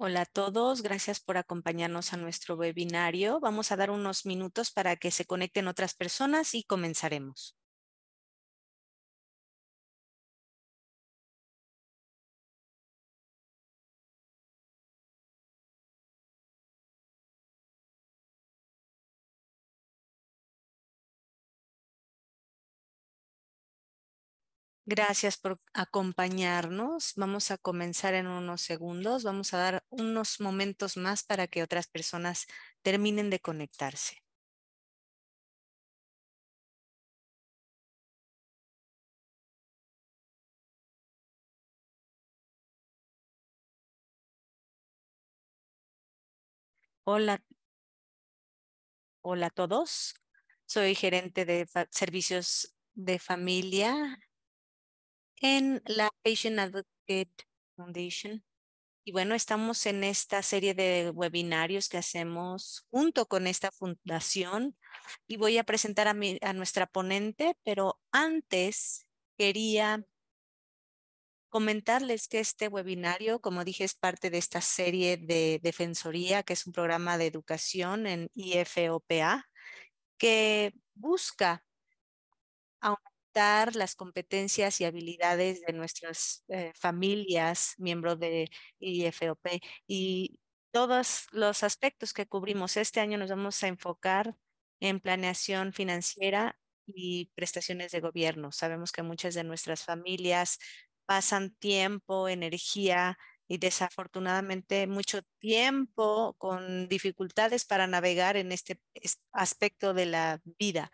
Hola a todos, gracias por acompañarnos a nuestro webinario. Vamos a dar unos minutos para que se conecten otras personas y comenzaremos. Gracias por acompañarnos. Vamos a comenzar en unos segundos. Vamos a dar unos momentos más para que otras personas terminen de conectarse. Hola. Hola a todos. Soy gerente de servicios de familia en la Patient Advocate Foundation. Y bueno, estamos en esta serie de webinarios que hacemos junto con esta fundación y voy a presentar a, a nuestra ponente, pero antes quería comentarles que este webinario, como dije, es parte de esta serie de Defensoría, que es un programa de educación en IFOPA, que busca aumentar las competencias y habilidades de nuestras eh, familias, miembros de IFOP y todos los aspectos que cubrimos. Este año nos vamos a enfocar en planeación financiera y prestaciones de gobierno. Sabemos que muchas de nuestras familias pasan tiempo, energía y desafortunadamente mucho tiempo con dificultades para navegar en este aspecto de la vida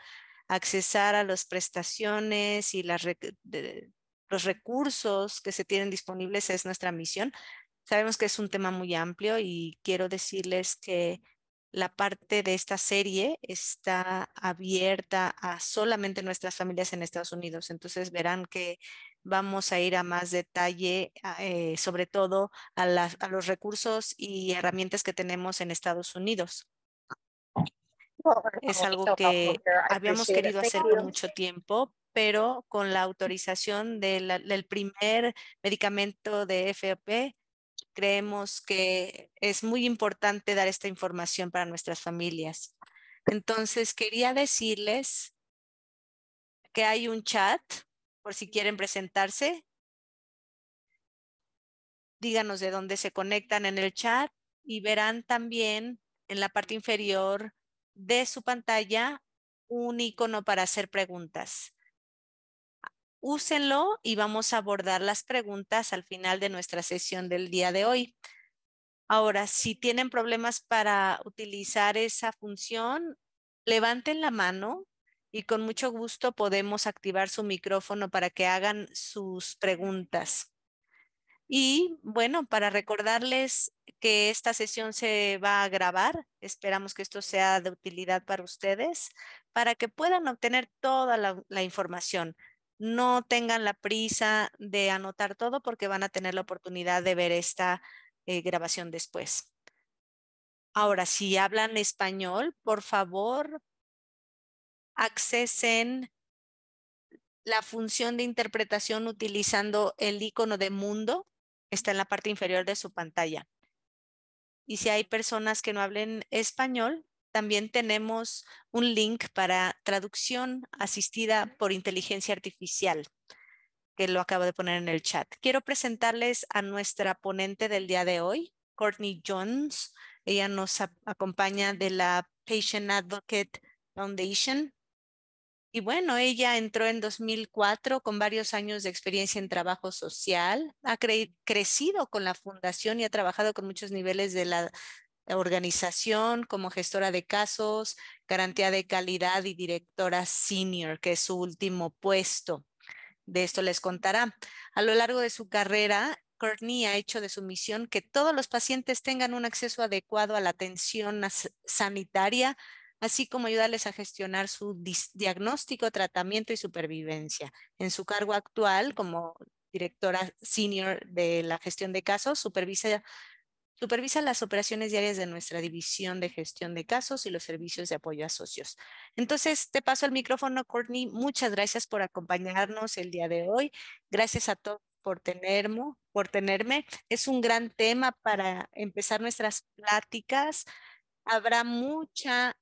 accesar a las prestaciones y las los recursos que se tienen disponibles es nuestra misión. Sabemos que es un tema muy amplio y quiero decirles que la parte de esta serie está abierta a solamente nuestras familias en Estados Unidos. Entonces verán que vamos a ir a más detalle, eh, sobre todo a, a los recursos y herramientas que tenemos en Estados Unidos. Es algo que habíamos querido hacer por mucho tiempo, pero con la autorización del, primer medicamento de FOP, creemos que es muy importante dar esta información para nuestras familias. Entonces, quería decirles que hay un chat por si quieren presentarse. Díganos de dónde se conectan en el chat y verán también en la parte inferior de su pantalla un icono para hacer preguntas. Úsenlo y vamos a abordar las preguntas al final de nuestra sesión del día de hoy. Ahora, si tienen problemas para utilizar esa función, levanten la mano y con mucho gusto podemos activar su micrófono para que hagan sus preguntas. Y bueno, para recordarles que esta sesión se va a grabar, esperamos que esto sea de utilidad para ustedes, para que puedan obtener toda la, información. No tengan la prisa de anotar todo porque van a tener la oportunidad de ver esta eh, grabación después. Ahora, si hablan español, por favor, accesen la función de interpretación utilizando el icono de mundo está en la parte inferior de su pantalla. Y si hay personas que no hablen español, también tenemos un link para traducción asistida por inteligencia artificial, que lo acabo de poner en el chat. Quiero presentarles a nuestra ponente del día de hoy, Courtney Jones. Ella nos acompaña de la Patient Advocate Foundation y bueno, ella entró en 2004 con varios años de experiencia en trabajo social, ha crecido con la fundación y ha trabajado con muchos niveles de la organización como gestora de casos, garantía de calidad y directora senior, que es su último puesto. De esto les contará. A lo largo de su carrera, Courtney ha hecho de su misión que todos los pacientes tengan un acceso adecuado a la atención sanitaria, así como ayudarles a gestionar su diagnóstico, tratamiento y supervivencia. En su cargo actual, como directora senior de la gestión de casos, supervisa, supervisa las operaciones diarias de nuestra división de gestión de casos y los servicios de apoyo a socios. Entonces, te paso el micrófono, Courtney. Muchas gracias por acompañarnos el día de hoy. Gracias a todos por tenerme, por tenerme. Es un gran tema para empezar nuestras pláticas. Habrá mucha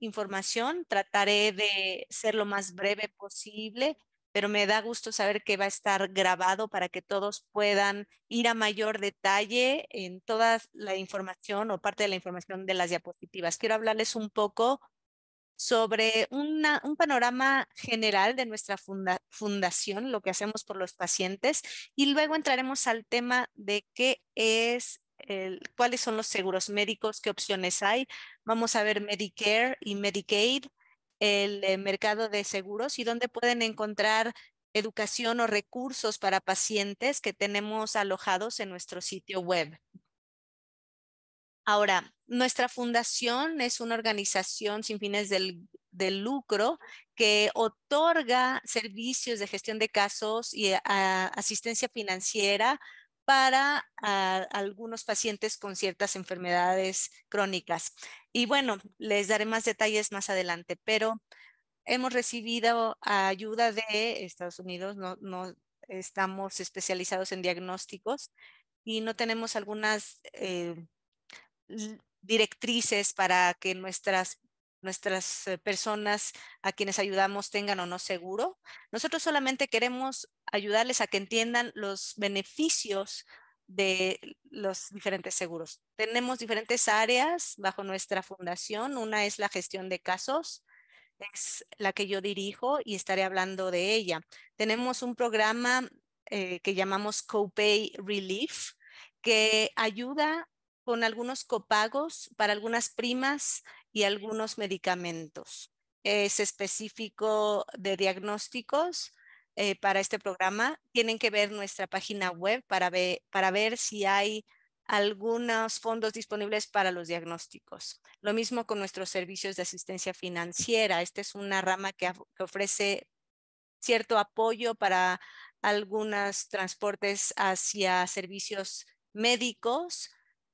información. Trataré de ser lo más breve posible, pero me da gusto saber que va a estar grabado para que todos puedan ir a mayor detalle en toda la información o parte de la información de las diapositivas. Quiero hablarles un poco sobre un panorama general de nuestra fundación, lo que hacemos por los pacientes, y luego entraremos al tema de qué es cuáles son los seguros médicos, qué opciones hay. Vamos a ver Medicare y Medicaid, el eh, mercado de seguros y dónde pueden encontrar educación o recursos para pacientes que tenemos alojados en nuestro sitio web. Ahora, nuestra fundación es una organización sin fines del, lucro que otorga servicios de gestión de casos y eh, asistencia financiera para a, ah, algunos pacientes con ciertas enfermedades crónicas. Y bueno, les daré más detalles más adelante, pero hemos recibido ayuda de Estados Unidos, no, no estamos especializados en diagnósticos y no tenemos algunas eh, directrices para que nuestras nuestras eh, personas a quienes ayudamos tengan o no seguro. Nosotros solamente queremos ayudarles a que entiendan los beneficios de los diferentes seguros. Tenemos diferentes áreas bajo nuestra fundación. Una es la gestión de casos, es la que yo dirijo y estaré hablando de ella. Tenemos un programa eh, que llamamos Copay Relief, que ayuda con algunos copagos para algunas primas y algunos medicamentos. Es específico de diagnósticos eh, para este programa. Tienen que ver nuestra página web para, para ver si hay algunos fondos disponibles para los diagnósticos. Lo mismo con nuestros servicios de asistencia financiera. Esta es una rama que ofrece cierto apoyo para algunos transportes hacia servicios médicos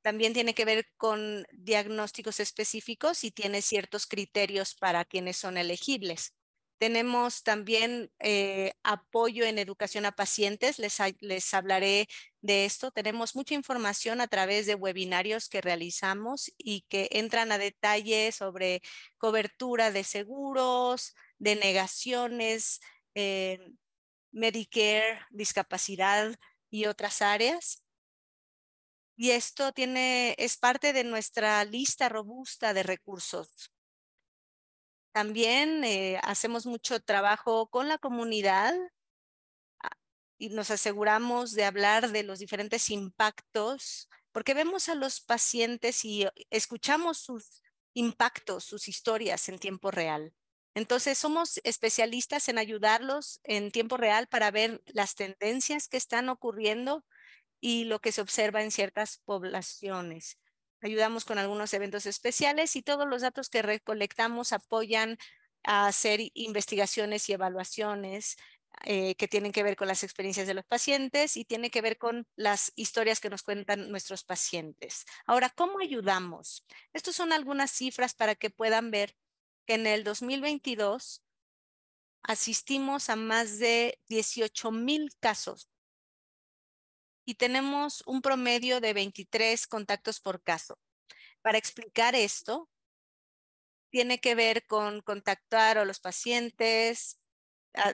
también tiene que ver con diagnósticos específicos y tiene ciertos criterios para quienes son elegibles. Tenemos también eh, apoyo en educación a pacientes, les, hablaré de esto. Tenemos mucha información a través de webinarios que realizamos y que entran a detalle sobre cobertura de seguros, denegaciones, eh, Medicare, discapacidad y otras áreas y esto tiene, es parte de nuestra lista robusta de recursos. También eh, hacemos mucho trabajo con la comunidad ah, y nos aseguramos de hablar de los diferentes impactos, porque vemos a los pacientes y escuchamos sus impactos, sus historias en tiempo real. Entonces, somos especialistas en ayudarlos en tiempo real para ver las tendencias que están ocurriendo y lo que se observa en ciertas poblaciones. Ayudamos con algunos eventos especiales y todos los datos que recolectamos apoyan a hacer investigaciones y evaluaciones eh, que tienen que ver con las experiencias de los pacientes y tiene que ver con las historias que nos cuentan nuestros pacientes. Ahora, ¿cómo ayudamos? Estas son algunas cifras para que puedan ver que en el 2022 asistimos a más de 18 mil casos y tenemos un promedio de 23 contactos por caso. Para explicar esto, tiene que ver con contactar a los pacientes,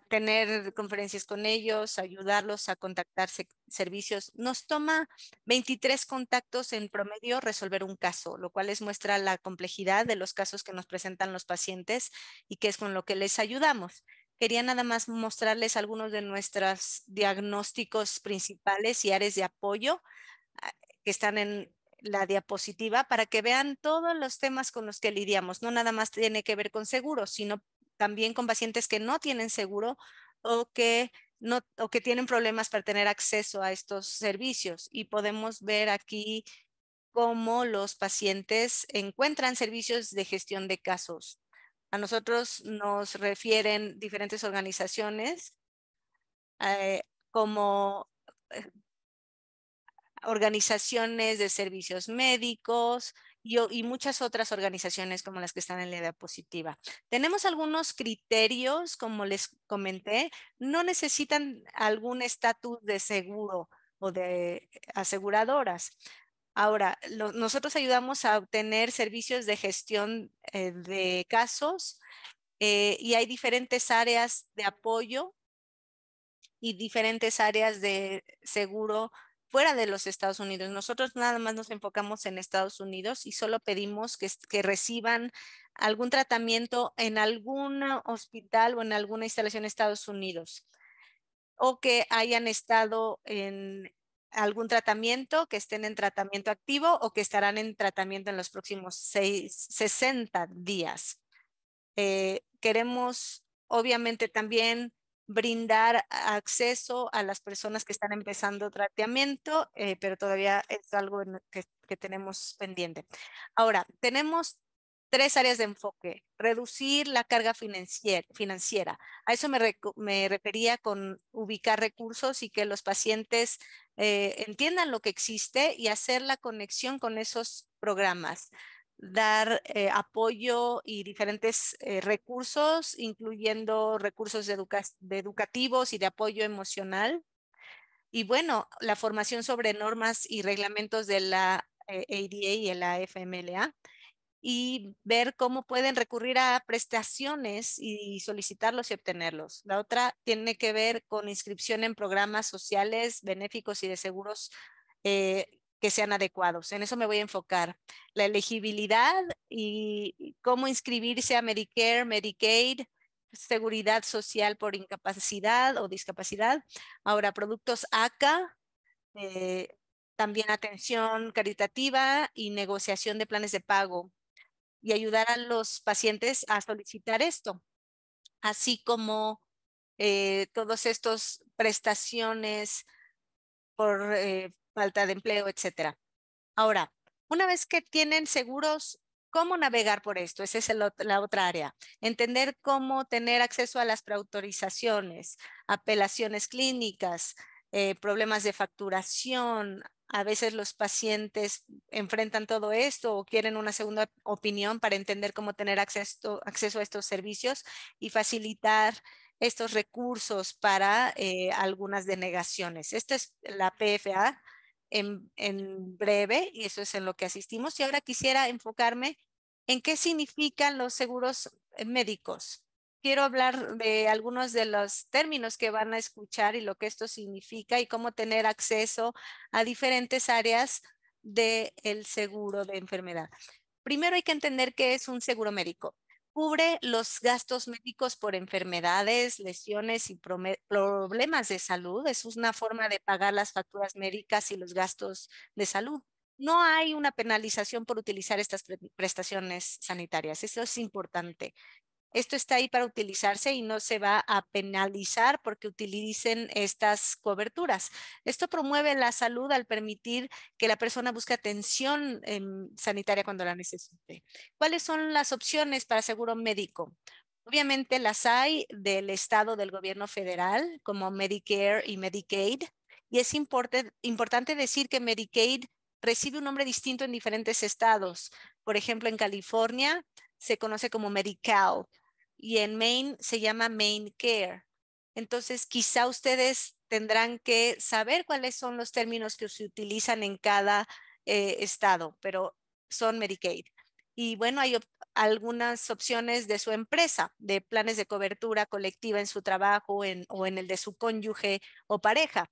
tener conferencias con ellos, ayudarlos a contactar servicios. Nos toma 23 contactos en promedio resolver un caso, lo cual les muestra la complejidad de los casos que nos presentan los pacientes y que es con lo que les ayudamos. Quería nada más mostrarles algunos de nuestros diagnósticos principales y áreas de apoyo ah, que están en la diapositiva para que vean todos los temas con los que lidiamos. No nada más tiene que ver con seguros, sino también con pacientes que no tienen seguro o que, o que tienen problemas para tener acceso a estos servicios. Y podemos ver aquí cómo los pacientes encuentran servicios de gestión de casos a nosotros nos refieren diferentes organizaciones eh, como eh, organizaciones de servicios médicos y, muchas otras organizaciones como las que están en la diapositiva. Tenemos algunos criterios, como les comenté, no necesitan algún estatus de seguro o de eh, aseguradoras. Ahora, nosotros ayudamos a obtener servicios de gestión eh, de casos eh, y hay diferentes áreas de apoyo y diferentes áreas de seguro fuera de los Estados Unidos. Nosotros nada más nos enfocamos en Estados Unidos y solo pedimos que, que reciban algún tratamiento en algún hospital o en alguna instalación en Estados Unidos o que hayan estado en, algún tratamiento, que estén en tratamiento activo o que estarán en tratamiento en los próximos 60 días. Eh, queremos, obviamente, también brindar acceso a las personas que están empezando tratamiento, eh, pero todavía es algo que, que tenemos pendiente. Ahora, tenemos tres áreas de enfoque. Reducir la carga financiera. A eso me, refería con ubicar recursos y que los pacientes eh, entiendan lo que existe y hacer la conexión con esos programas. Dar eh, apoyo y diferentes eh, recursos, incluyendo recursos educativos y de apoyo emocional. Y bueno, la formación sobre normas y reglamentos de la ADA y la FMLA y ver cómo pueden recurrir a prestaciones y solicitarlos y obtenerlos. La otra tiene que ver con inscripción en programas sociales, benéficos y de seguros eh, que sean adecuados. En eso me voy a enfocar. La elegibilidad y cómo inscribirse a Medicare, Medicaid, seguridad social por incapacidad o discapacidad. Ahora, productos ACA. Eh, también atención caritativa y negociación de planes de pago y ayudar a los pacientes a solicitar esto, así como eh, todos estos prestaciones por eh, falta de empleo, etcétera. Ahora, una vez que tienen seguros, ¿cómo navegar por esto? Esa es la otra área. Entender cómo tener acceso a las preautorizaciones, apelaciones clínicas, eh, problemas de facturación, a veces los pacientes enfrentan todo esto o quieren una segunda opinión para entender cómo tener acceso, a estos servicios y facilitar estos recursos para eh, algunas denegaciones. Esta es la PFA en, breve y eso es en lo que asistimos. Y ahora quisiera enfocarme en qué significan los seguros médicos quiero hablar de algunos de los términos que van a escuchar y lo que esto significa y cómo tener acceso a diferentes áreas del el seguro de enfermedad. Primero hay que entender que es un seguro médico. Cubre los gastos médicos por enfermedades, lesiones y problemas de salud. Es una forma de pagar las facturas médicas y los gastos de salud. No hay una penalización por utilizar estas prestaciones sanitarias. Eso es importante. Esto está ahí para utilizarse y no se va a penalizar porque utilicen estas coberturas. Esto promueve la salud al permitir que la persona busque atención em, sanitaria cuando la necesite. ¿Cuáles son las opciones para seguro médico? Obviamente las hay del Estado, del gobierno federal, como Medicare y Medicaid. Y es importante decir que Medicaid recibe un nombre distinto en diferentes estados. Por ejemplo, en California se conoce como Medical, y en Maine se llama Maine Care. Entonces, quizá ustedes tendrán que saber cuáles son los términos que se utilizan en cada eh, estado, pero son Medicaid. Y bueno, hay algunas opciones de su empresa, de planes de cobertura colectiva en su trabajo o en el de su cónyuge o pareja.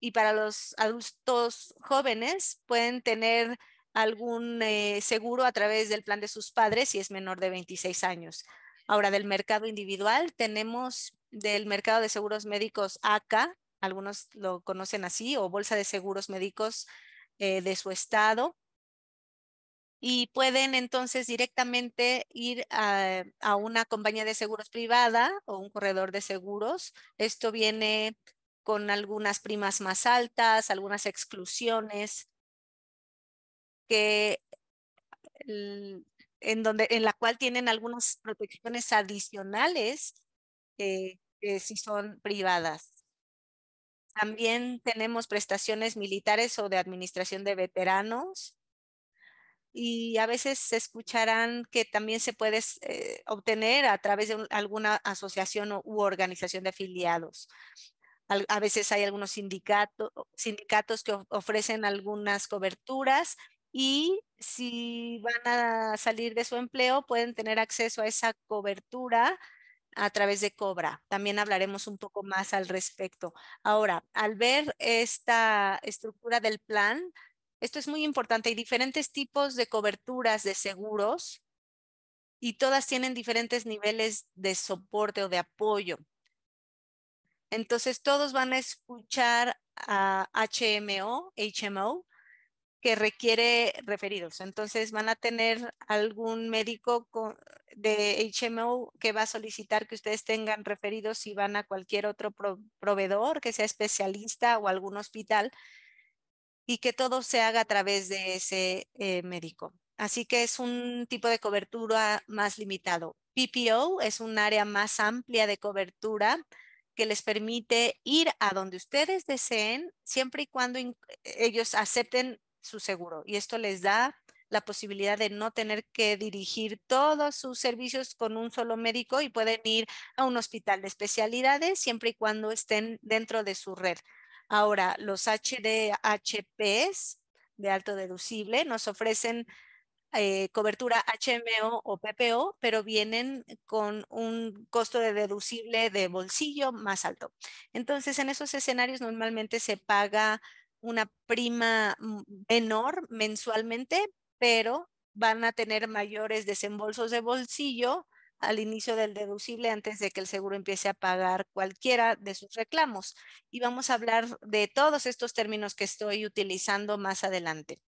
Y para los adultos jóvenes pueden tener algún eh, seguro a través del plan de sus padres si es menor de 26 años. Ahora, del mercado individual, tenemos del mercado de seguros médicos ACA, algunos lo conocen así, o Bolsa de Seguros Médicos eh, de su estado. Y pueden entonces directamente ir a una compañía de seguros privada o un corredor de seguros. Esto viene con algunas primas más altas, algunas exclusiones que en, donde, en la cual tienen algunas protecciones adicionales eh, eh, si son privadas. También tenemos prestaciones militares o de administración de veteranos. Y a veces se escucharán que también se puede eh, obtener a través de alguna asociación o, u organización de afiliados. a veces hay algunos sindicato, sindicatos que ofrecen algunas coberturas y si van a salir de su empleo pueden tener acceso a esa cobertura a través de Cobra. También hablaremos un poco más al respecto. Ahora, al ver esta estructura del plan, esto es muy importante. Hay diferentes tipos de coberturas de seguros y todas tienen diferentes niveles de soporte o de apoyo. Entonces, todos van a escuchar a HMO, HMO, que requiere referidos. Entonces van a tener algún médico de HMO que va a solicitar que ustedes tengan referidos si van a cualquier otro proveedor que sea especialista o algún hospital y que todo se haga a través de ese eh, médico. Así que es un tipo de cobertura más limitado. PPO es un área más amplia de cobertura que les permite ir a donde ustedes deseen, siempre y cuando ellos acepten su seguro. Y esto les da la posibilidad de no tener que dirigir todos sus servicios con un solo médico y pueden ir a un hospital de especialidades siempre y cuando estén dentro de su red. Ahora, los HDHPs de alto deducible nos ofrecen eh, cobertura HMO o PPO, pero vienen con un costo de deducible de bolsillo más alto. Entonces, en esos escenarios normalmente se paga una prima menor mensualmente, pero van a tener mayores desembolsos de bolsillo al inicio del deducible antes de que el seguro empiece a pagar cualquiera de sus reclamos. Y vamos a hablar de todos estos términos que estoy utilizando más adelante.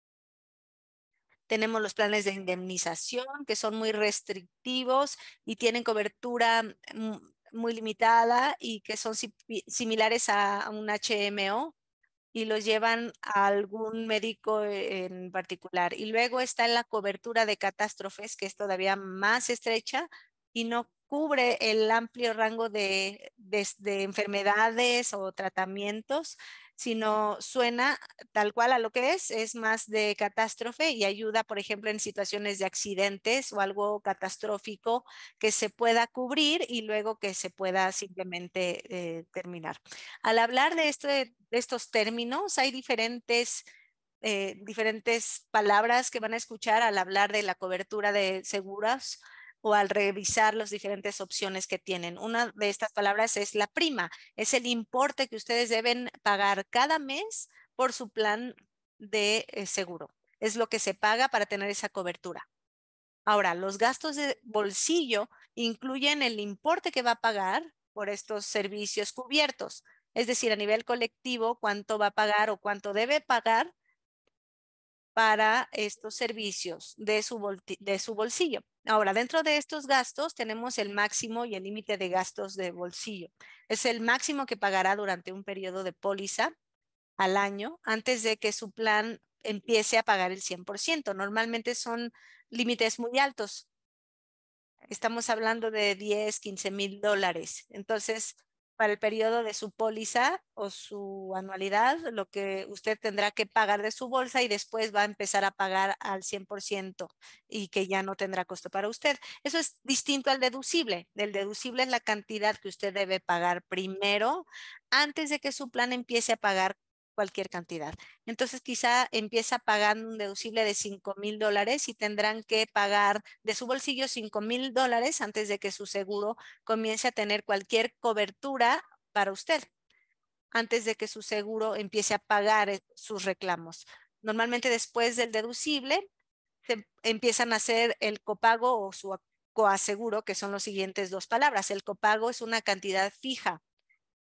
Tenemos los planes de indemnización que son muy restrictivos y tienen cobertura mm, muy limitada y que son similares a un HMO y los llevan a algún médico e, en particular. Y luego está la cobertura de catástrofes, que es todavía más estrecha y no cubre el amplio rango de, enfermedades o tratamientos sino suena tal cual a lo que es, es más de catástrofe y ayuda, por ejemplo, en situaciones de accidentes o algo catastrófico que se pueda cubrir y luego que se pueda simplemente eh, terminar. Al hablar de, estos términos, hay diferentes... Eh, diferentes palabras que van a escuchar al hablar de la cobertura de seguros, o al revisar las diferentes opciones que tienen. Una de estas palabras es la prima, es el importe que ustedes deben pagar cada mes por su plan de eh, seguro. Es lo que se paga para tener esa cobertura. Ahora, los gastos de bolsillo incluyen el importe que va a pagar por estos servicios cubiertos, es decir, a nivel colectivo, cuánto va a pagar o cuánto debe pagar para estos servicios de su, de su bolsillo. Ahora, dentro de estos gastos tenemos el máximo y el límite de gastos de bolsillo. Es el máximo que pagará durante un periodo de póliza al año antes de que su plan empiece a pagar el 100%. Normalmente son límites muy altos. Estamos hablando de 10, 15 mil dólares. Entonces, para el periodo de su póliza o su anualidad, lo que usted tendrá que pagar de su bolsa y después va a empezar a pagar al 100% y que ya no tendrá costo para usted. Eso es distinto al deducible. El deducible es la cantidad que usted debe pagar primero antes de que su plan empiece a pagar cualquier cantidad. Entonces quizá empieza pagando un deducible de 5 mil dólares y tendrán que pagar de su bolsillo 5 mil dólares antes de que su seguro comience a tener cualquier cobertura para usted, antes de que su seguro empiece a pagar eh, sus reclamos. Normalmente después del deducible se empiezan a hacer el copago o su coaseguro, que son las siguientes dos palabras. El copago es una cantidad fija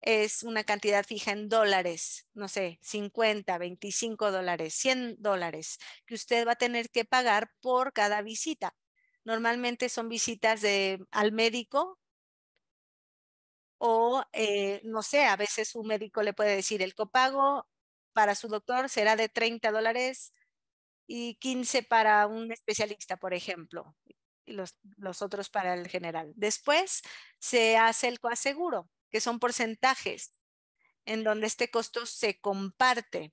es una cantidad fija en dólares, no sé, 50, 25 dólares, 100 dólares que usted va a tener que pagar por cada visita. Normalmente son visitas de, al médico o, eh, no sé, a veces un médico le puede decir el copago para su doctor será de 30 dólares y 15 para un especialista, por ejemplo, y los, los otros para el general. Después se hace el coaseguro que son porcentajes, en donde este costo se comparte.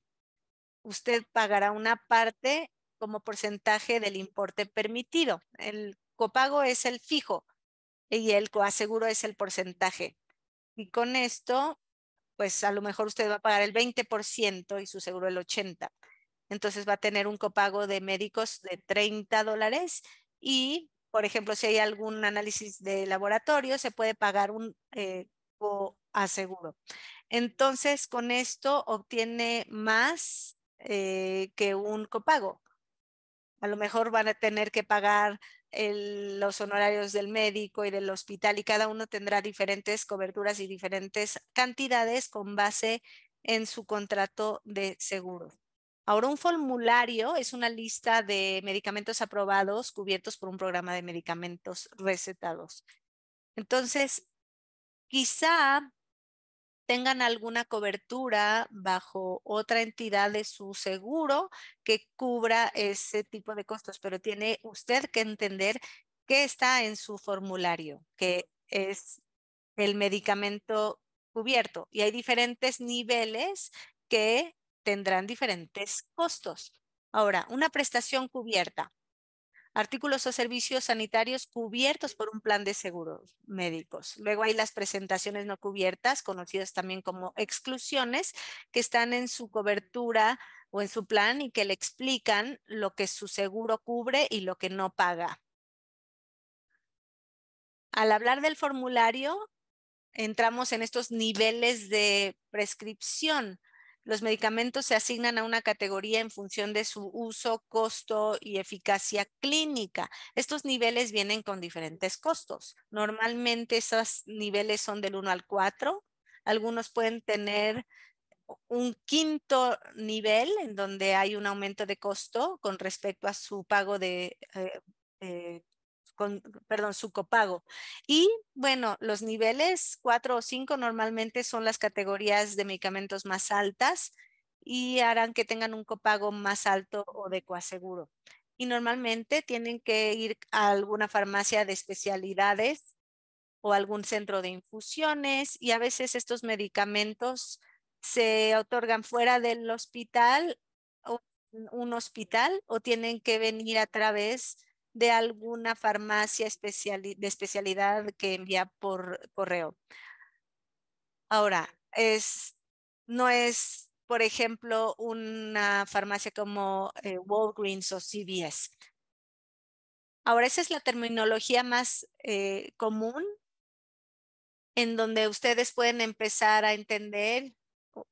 Usted pagará una parte como porcentaje del importe permitido. El copago es el fijo y el coaseguro es el porcentaje. Y con esto, pues a lo mejor usted va a pagar el 20% y su seguro el 80%. Entonces va a tener un copago de médicos de 30 dólares y, por ejemplo, si hay algún análisis de laboratorio, se puede pagar un eh, a seguro. Entonces, con esto obtiene más eh, que un copago. A lo mejor van a tener que pagar los honorarios del médico y del hospital y cada uno tendrá diferentes coberturas y diferentes cantidades con base en su contrato de seguro. Ahora, un formulario es una lista de medicamentos aprobados cubiertos por un programa de medicamentos recetados. Entonces, Quizá tengan alguna cobertura bajo otra entidad de su seguro que cubra ese tipo de costos, pero tiene usted que entender qué está en su formulario, que es el medicamento cubierto. Y hay diferentes niveles que tendrán diferentes costos. Ahora, una prestación cubierta artículos o servicios sanitarios cubiertos por un plan de seguros médicos. Luego hay las presentaciones no cubiertas, conocidas también como exclusiones, que están en su cobertura o en su plan y que le explican lo que su seguro cubre y lo que no paga. Al hablar del formulario, entramos en estos niveles de prescripción. Los medicamentos se asignan a una categoría en función de su uso, costo y eficacia clínica. Estos niveles vienen con diferentes costos. Normalmente esos niveles son del 1 al 4. Algunos pueden tener un quinto nivel en donde hay un aumento de costo con respecto a su pago de eh, eh, perdón, su copago. Y bueno, los niveles 4 o 5 normalmente son las categorías de medicamentos más altas y harán que tengan un copago más alto o de coaseguro. Y normalmente tienen que ir a alguna farmacia de especialidades o algún centro de infusiones y a veces estos medicamentos se otorgan fuera del hospital o un hospital o tienen que venir a través de alguna farmacia de especialidad que envía por correo. Ahora, es, no es, por ejemplo, una farmacia como eh, Walgreens o CVS. Ahora, esa es la terminología más eh, común en donde ustedes pueden empezar a entender,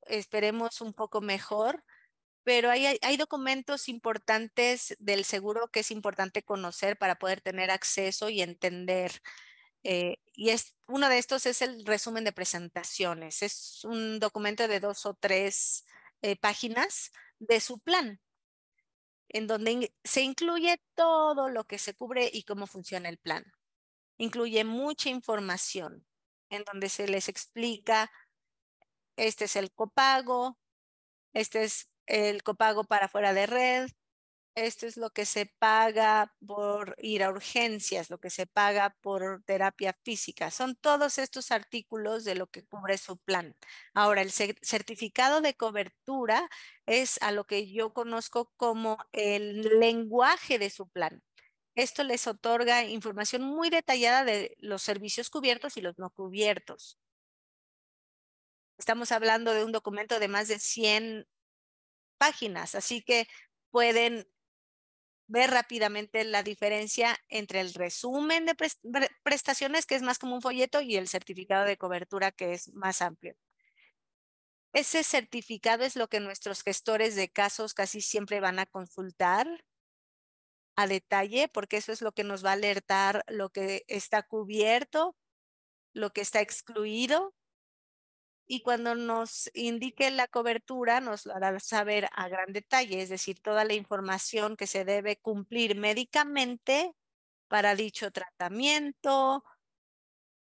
esperemos un poco mejor, pero hay, hay documentos importantes del seguro que es importante conocer para poder tener acceso y entender. Eh, y es, uno de estos es el resumen de presentaciones. Es un documento de dos o tres eh, páginas de su plan, en donde se incluye todo lo que se cubre y cómo funciona el plan. Incluye mucha información, en donde se les explica, este es el copago, este es el copago para fuera de red, esto es lo que se paga por ir a urgencias, lo que se paga por terapia física. Son todos estos artículos de lo que cubre su plan. Ahora, el certificado de cobertura es a lo que yo conozco como el lenguaje de su plan. Esto les otorga información muy detallada de los servicios cubiertos y los no cubiertos. Estamos hablando de un documento de más de 100 páginas, así que pueden ver rápidamente la diferencia entre el resumen de prestaciones, que es más como un folleto, y el certificado de cobertura, que es más amplio. Ese certificado es lo que nuestros gestores de casos casi siempre van a consultar a detalle, porque eso es lo que nos va a alertar lo que está cubierto, lo que está excluido y cuando nos indique la cobertura nos lo hará saber a gran detalle, es decir, toda la información que se debe cumplir médicamente para dicho tratamiento,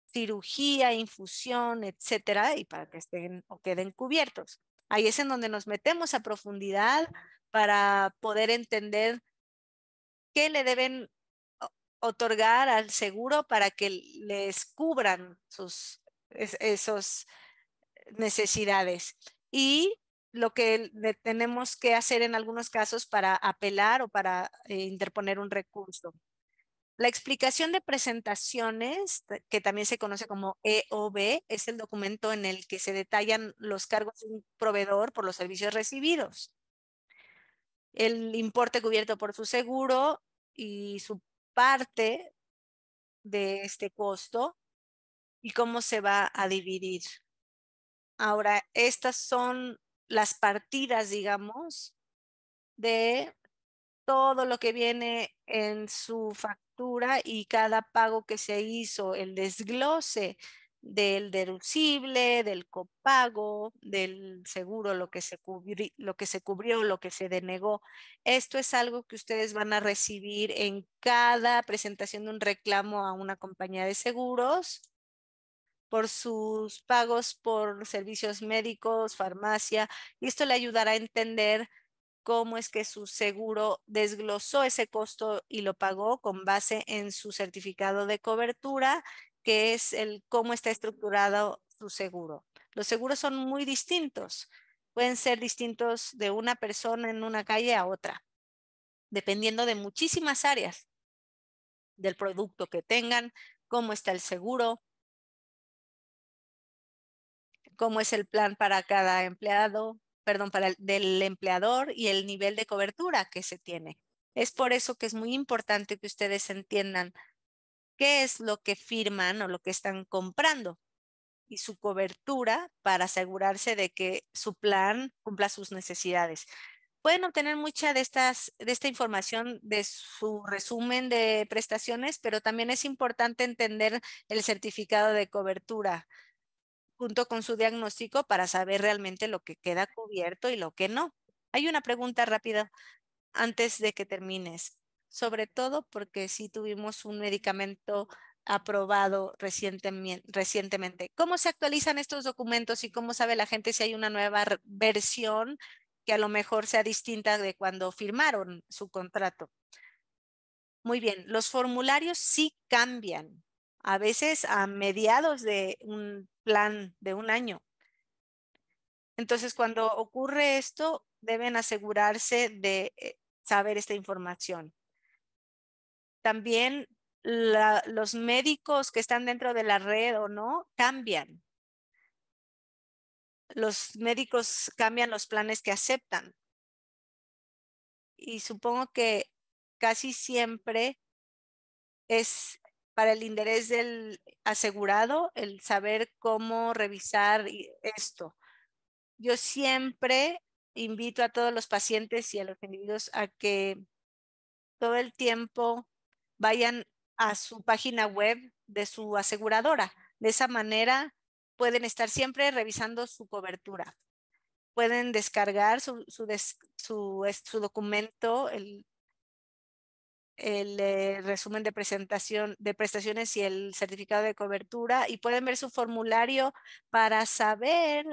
cirugía, infusión, etcétera, y para que estén o queden cubiertos. Ahí es en donde nos metemos a profundidad para poder entender qué le deben otorgar al seguro para que les cubran sus, esos necesidades. Y lo que tenemos que hacer en algunos casos para apelar o para eh, interponer un recurso. La explicación de presentaciones, que también se conoce como EOB, es el documento en el que se detallan los cargos de un proveedor por los servicios recibidos, el importe cubierto por su seguro y su parte de este costo y cómo se va a dividir. Ahora, estas son las partidas, digamos, de todo lo que viene en su factura y cada pago que se hizo, el desglose del deducible, del copago, del seguro, lo que, se cubrió, lo que se denegó. Esto es algo que ustedes van a recibir en cada presentación de un reclamo a una compañía de seguros por sus pagos por servicios médicos, farmacia, y esto le ayudará a entender cómo es que su seguro desglosó ese costo y lo pagó con base en su certificado de cobertura, que es el cómo está estructurado su seguro. Los seguros son muy distintos, pueden ser distintos de una persona en una calle a otra, dependiendo de muchísimas áreas del producto que tengan, cómo está el seguro, cómo es el plan para cada empleado, perdón, para el del empleador y el nivel de cobertura que se tiene. Es por eso que es muy importante que ustedes entiendan qué es lo que firman o lo que están comprando y su cobertura para asegurarse de que su plan cumpla sus necesidades. Pueden obtener mucha de, estas, de esta información de su resumen de prestaciones, pero también es importante entender el certificado de cobertura junto con su diagnóstico para saber realmente lo que queda cubierto y lo que no. Hay una pregunta rápida antes de que termines, sobre todo porque si sí tuvimos un medicamento aprobado recientemente. ¿Cómo se actualizan estos documentos y cómo sabe la gente si hay una nueva versión que a lo mejor sea distinta de cuando firmaron su contrato? Muy bien, los formularios sí cambian a veces a mediados de un plan de un año. Entonces, cuando ocurre esto, deben asegurarse de eh, saber esta información. También los médicos que están dentro de la red o no cambian. Los médicos cambian los planes que aceptan. Y supongo que casi siempre es para el interés del asegurado, el saber cómo revisar esto. Yo siempre invito a todos los pacientes y a los individuos a que todo el tiempo vayan a su página web de su aseguradora. De esa manera pueden estar siempre revisando su cobertura. Pueden descargar su, su, su, su documento, el el eh, resumen de presentación de prestaciones y el certificado de cobertura y pueden ver su formulario para saber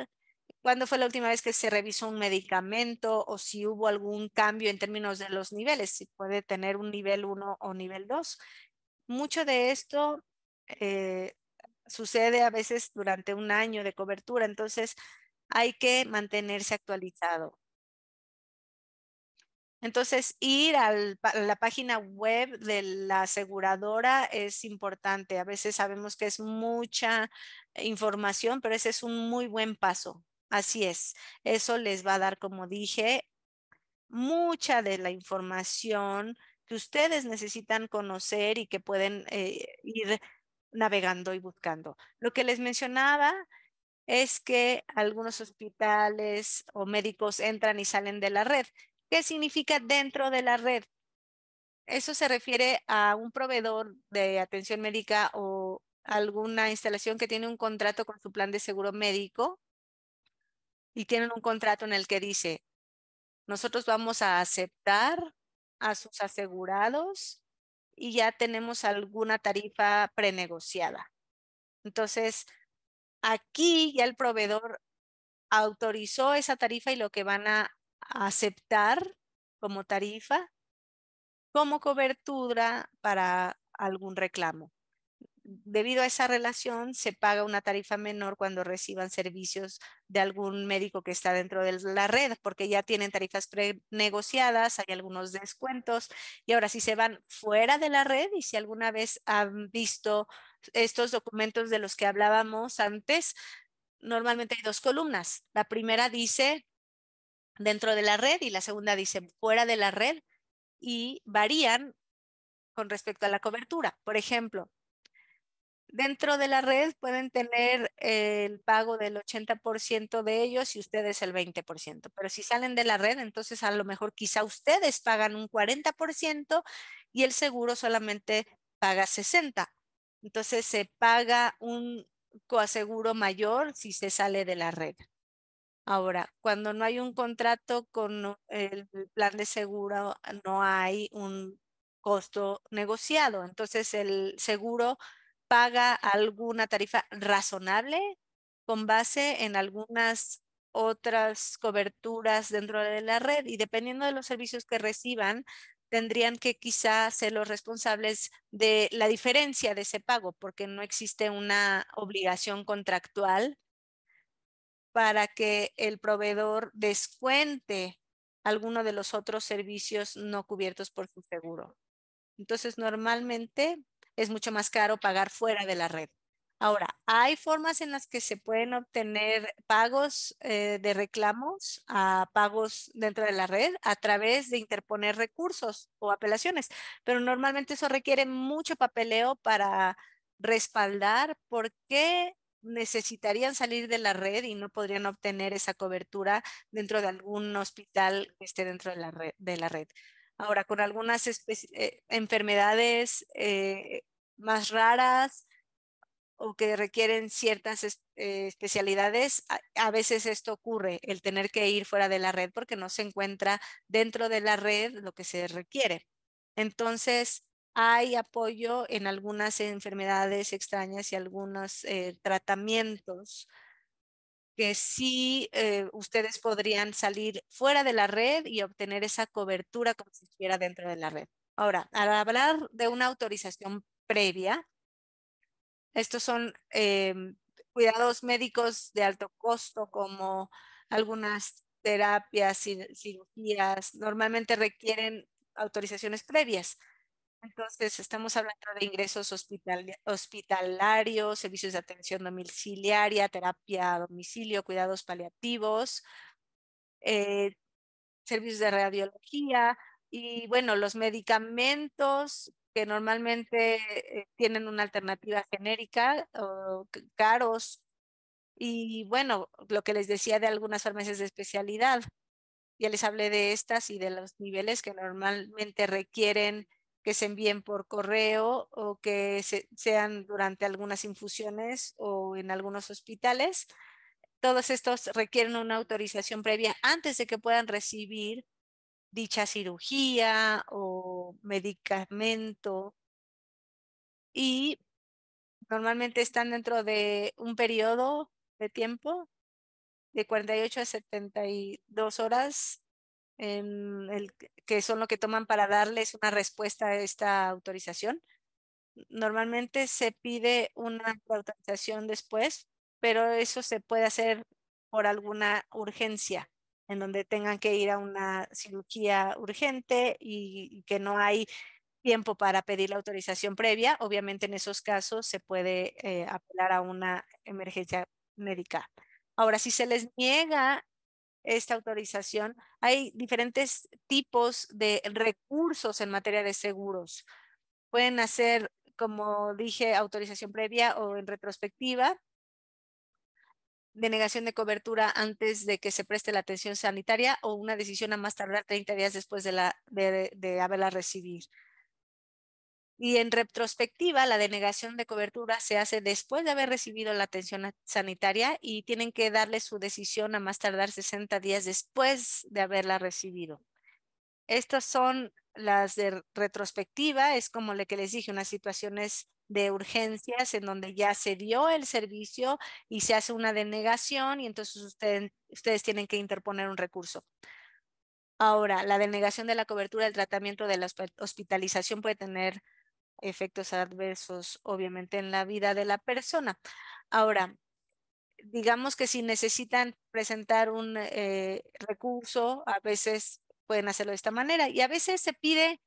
cuándo fue la última vez que se revisó un medicamento o si hubo algún cambio en términos de los niveles, si puede tener un nivel 1 o nivel 2. Mucho de esto eh, sucede a veces durante un año de cobertura, entonces hay que mantenerse actualizado. Entonces, ir a la página web de la aseguradora es importante. A veces sabemos que es mucha información, pero ese es un muy buen paso. Así es. Eso les va a dar, como dije, mucha de la información que ustedes necesitan conocer y que pueden eh, ir navegando y buscando. Lo que les mencionaba es que algunos hospitales o médicos entran y salen de la red. ¿Qué significa dentro de la red? Eso se refiere a un proveedor de atención médica o alguna instalación que tiene un contrato con su plan de seguro médico y tienen un contrato en el que dice, nosotros vamos a aceptar a sus asegurados y ya tenemos alguna tarifa prenegociada. Entonces, aquí ya el proveedor autorizó esa tarifa y lo que van a aceptar como tarifa, como cobertura para algún reclamo. Debido a esa relación, se paga una tarifa menor cuando reciban servicios de algún médico que está dentro de la red, porque ya tienen tarifas prenegociadas, hay algunos descuentos. Y ahora, si se van fuera de la red y si alguna vez han visto estos documentos de los que hablábamos antes, normalmente hay dos columnas. La primera dice dentro de la red y la segunda dice fuera de la red y varían con respecto a la cobertura. Por ejemplo, dentro de la red pueden tener el pago del 80% de ellos y ustedes el 20%, pero si salen de la red, entonces a lo mejor quizá ustedes pagan un 40% y el seguro solamente paga 60. Entonces se paga un coaseguro mayor si se sale de la red. Ahora, cuando no hay un contrato con el plan de seguro, no hay un costo negociado. Entonces, el seguro paga alguna tarifa razonable con base en algunas otras coberturas dentro de la red y dependiendo de los servicios que reciban, tendrían que quizá ser los responsables de la diferencia de ese pago porque no existe una obligación contractual para que el proveedor descuente alguno de los otros servicios no cubiertos por su seguro. Entonces, normalmente es mucho más caro pagar fuera de la red. Ahora, hay formas en las que se pueden obtener pagos eh, de reclamos a pagos dentro de la red a través de interponer recursos o apelaciones, pero normalmente eso requiere mucho papeleo para respaldar por qué necesitarían salir de la red y no podrían obtener esa cobertura dentro de algún hospital que esté dentro de la red. Ahora, con algunas eh, enfermedades eh, más raras o que requieren ciertas eh, especialidades, a, veces esto ocurre, el tener que ir fuera de la red porque no se encuentra dentro de la red lo que se requiere. Entonces, hay apoyo en algunas enfermedades extrañas y algunos eh, tratamientos que sí eh, ustedes podrían salir fuera de la red y obtener esa cobertura como si estuviera dentro de la red. Ahora, al hablar de una autorización previa, estos son eh, cuidados médicos de alto costo como algunas terapias, cirugías, normalmente requieren autorizaciones previas. Entonces, estamos hablando de ingresos hospital, hospitalarios, servicios de atención domiciliaria, terapia a domicilio, cuidados paliativos, eh, servicios de radiología y, bueno, los medicamentos que normalmente eh, tienen una alternativa genérica o caros. Y, bueno, lo que les decía de algunas farmacias de especialidad. Ya les hablé de estas y de los niveles que normalmente requieren que se envíen por correo o que se, sean durante algunas infusiones o en algunos hospitales. Todos estos requieren una autorización previa antes de que puedan recibir dicha cirugía o medicamento. Y normalmente están dentro de un periodo de tiempo de 48 a 72 horas en que son lo que toman para darles una respuesta a esta autorización. Normalmente se pide una autorización después, pero eso se puede hacer por alguna urgencia, en donde tengan que ir a una cirugía urgente y, que no hay tiempo para pedir la autorización previa. Obviamente en esos casos se puede eh, apelar a una emergencia médica. Ahora, si se les niega esta autorización, hay diferentes tipos de recursos en materia de seguros. Pueden hacer, como dije, autorización previa o en retrospectiva, denegación de cobertura antes de que se preste la atención sanitaria o una decisión a más tardar 30 días después de, la, de, haberla recibido. Y en retrospectiva, la denegación de cobertura se hace después de haber recibido la atención sanitaria y tienen que darle su decisión a más tardar 60 días después de haberla recibido. Estas son las de retrospectiva, es como lo que les dije, unas situaciones de urgencias en donde ya se dio el servicio y se hace una denegación y entonces ustedes tienen que interponer un recurso. Ahora, la denegación de la cobertura del tratamiento de la hospitalización puede tener efectos adversos, obviamente, en la vida de la persona. Ahora, digamos que si necesitan presentar un eh, recurso, a veces pueden hacerlo de esta manera y a veces se pide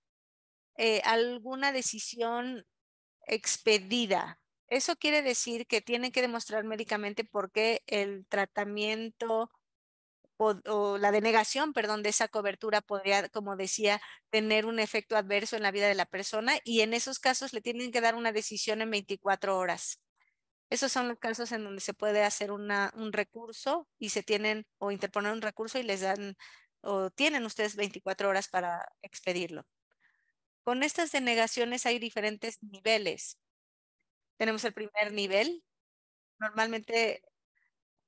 eh, alguna decisión expedida. Eso quiere decir que tienen que demostrar médicamente por qué el tratamiento o, la denegación, perdón, de esa cobertura podría, como decía, tener un efecto adverso en la vida de la persona y en esos casos le tienen que dar una decisión en 24 horas. Esos son los casos en donde se puede hacer un recurso y se tienen o interponer un recurso y les dan o tienen ustedes 24 horas para expedirlo. Con estas denegaciones hay diferentes niveles. Tenemos el primer nivel. Normalmente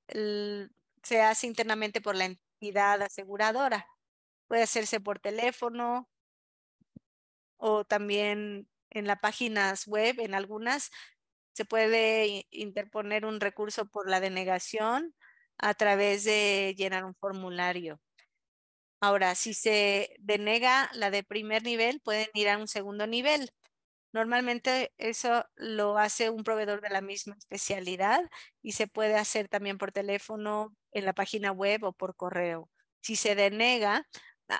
el, se hace internamente por la entidad aseguradora. Puede hacerse por teléfono o también en las páginas web, en algunas, se puede interponer un recurso por la denegación a través de llenar un formulario. Ahora, si se denega la de primer nivel, pueden ir a un segundo nivel. Normalmente eso lo hace un proveedor de la misma especialidad y se puede hacer también por teléfono, en la página web o por correo. Si se denega,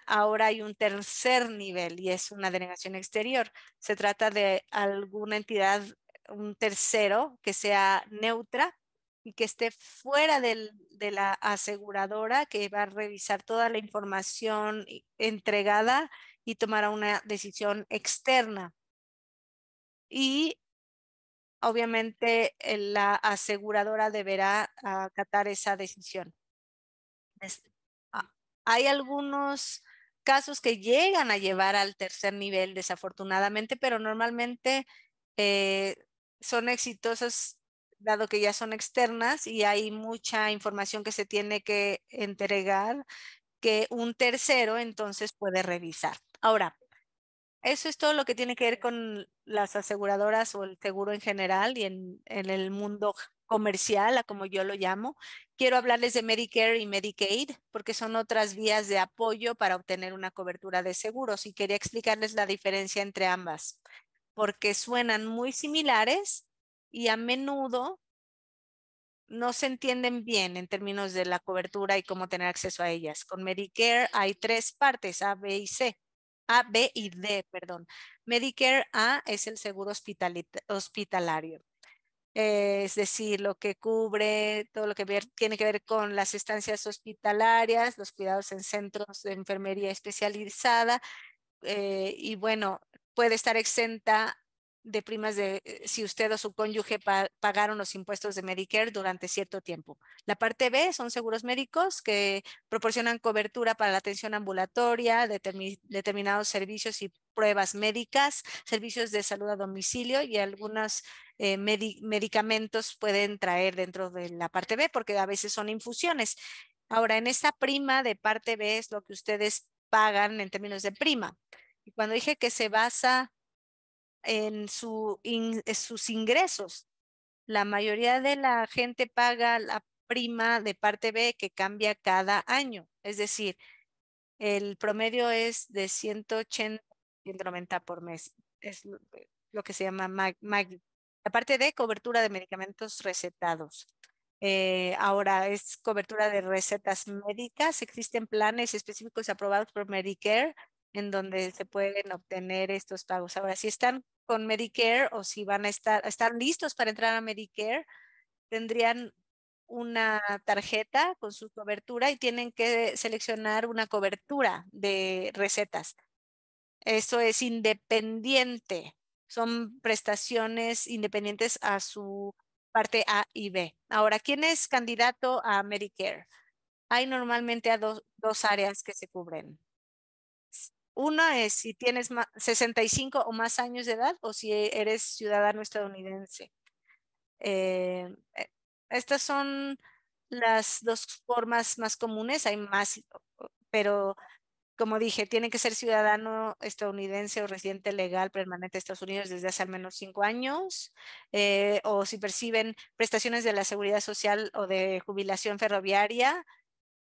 ahora hay un tercer nivel y es una denegación exterior. Se trata de alguna entidad, un tercero que sea neutra y que esté fuera de la aseguradora que va a revisar toda la información entregada y tomará una decisión externa. Y obviamente eh, la aseguradora deberá acatar esa decisión. Este, ah, hay algunos casos que llegan a llevar al tercer nivel, desafortunadamente, pero normalmente eh, son exitosos dado que ya son externas y hay mucha información que se tiene que entregar que un tercero entonces puede revisar. Ahora, eso es todo lo que tiene que ver con las aseguradoras o el seguro en general y en, el mundo comercial, a como yo lo llamo. Quiero hablarles de Medicare y Medicaid porque son otras vías de apoyo para obtener una cobertura de seguros y quería explicarles la diferencia entre ambas porque suenan muy similares y a menudo no se entienden bien en términos de la cobertura y cómo tener acceso a ellas. Con Medicare hay tres partes, A, B y C. A, B y D, perdón. Medicare A es el seguro hospitalario. Es decir, lo que cubre todo lo que tiene que ver con las estancias hospitalarias, los cuidados en centros de enfermería especializada. Eh, y bueno, puede estar exenta de primas de eh, si usted o su cónyuge pagaron los impuestos de Medicare durante cierto tiempo. La parte B son seguros médicos que proporcionan cobertura para la atención ambulatoria, determinados servicios y pruebas médicas, servicios de salud a domicilio y algunos eh, medicamentos pueden traer dentro de la parte B porque a veces son infusiones. Ahora, en esa prima de parte B es lo que ustedes pagan en términos de prima. Y cuando dije que se basa en, eh, sus ingresos. La mayoría de la gente paga la prima de parte B que cambia cada año. Es decir, el promedio es de 180, 190 por mes. Es lo eh, que se llama La parte de cobertura de medicamentos recetados. Eh, ahora es cobertura de recetas médicas. Existen planes específicos aprobados por Medicare en donde se pueden obtener estos pagos. Ahora, si están con Medicare o si van a estar, listos para entrar a Medicare, tendrían una tarjeta con su cobertura y tienen que seleccionar una cobertura de recetas. Eso es independiente. Son prestaciones independientes a su parte A y B. Ahora, ¿quién es candidato a Medicare? Hay normalmente a dos, dos áreas que se cubren. Una es si tienes 65 o más años de edad o si eres ciudadano estadounidense. Eh, eh, estas son las dos formas más comunes, hay más, pero como dije, tiene que ser ciudadano estadounidense o residente legal permanente de Estados Unidos desde hace al menos cinco años, eh, o si perciben prestaciones de la seguridad social o de jubilación ferroviaria,